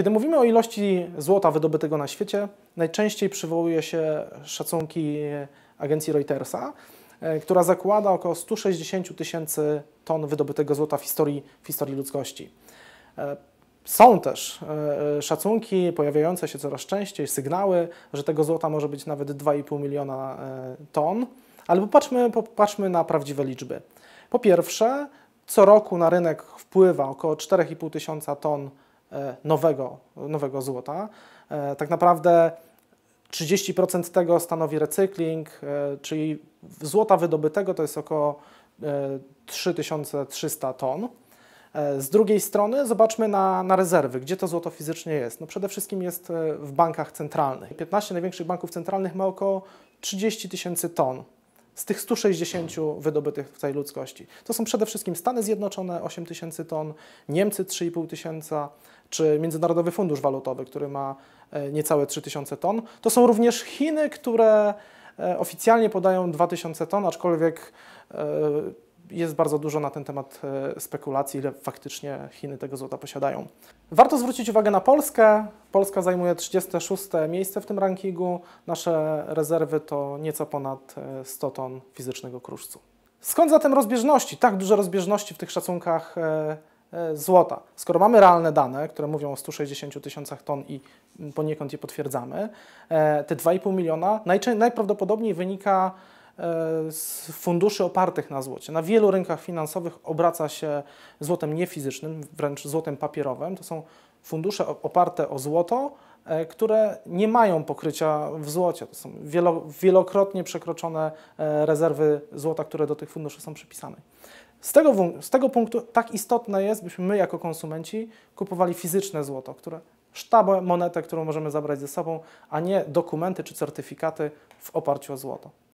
Kiedy mówimy o ilości złota wydobytego na świecie, najczęściej przywołuje się szacunki agencji Reutersa, e, która zakłada około 160 tysięcy ton wydobytego złota w historii, w historii ludzkości. E, są też e, szacunki pojawiające się coraz częściej, sygnały, że tego złota może być nawet 2,5 miliona ton, ale popatrzmy, popatrzmy na prawdziwe liczby. Po pierwsze, co roku na rynek wpływa około 4,5 tysiąca ton E, nowego, nowego złota. E, tak naprawdę 30% tego stanowi recykling, e, czyli złota wydobytego to jest około 3300 ton. Z drugiej strony zobaczmy na, na rezerwy, gdzie to złoto fizycznie jest. No przede wszystkim jest w bankach centralnych. 15 największych banków centralnych ma około 30 tysięcy ton z tych 160 wydobytych w tej ludzkości. To są przede wszystkim Stany Zjednoczone 8 tysięcy ton, Niemcy 3,5 tysiąca, czy Międzynarodowy Fundusz Walutowy, który ma e, niecałe 3000 ton. To są również Chiny, które e, oficjalnie podają 2000 ton, aczkolwiek e, jest bardzo dużo na ten temat spekulacji, ile faktycznie Chiny tego złota posiadają. Warto zwrócić uwagę na Polskę. Polska zajmuje 36 miejsce w tym rankingu. Nasze rezerwy to nieco ponad 100 ton fizycznego kruszcu. Skąd zatem rozbieżności, tak duże rozbieżności w tych szacunkach E, złota. Skoro mamy realne dane, które mówią o 160 tysiącach ton i poniekąd je potwierdzamy, e, te 2,5 miliona najprawdopodobniej wynika e, z funduszy opartych na złocie. Na wielu rynkach finansowych obraca się złotem niefizycznym, wręcz złotem papierowym. To są fundusze oparte o złoto, które nie mają pokrycia w złocie. To są wielokrotnie przekroczone rezerwy złota, które do tych funduszy są przypisane. Z tego, z tego punktu tak istotne jest, byśmy my jako konsumenci kupowali fizyczne złoto, które sztabę, monetę, którą możemy zabrać ze sobą, a nie dokumenty czy certyfikaty w oparciu o złoto.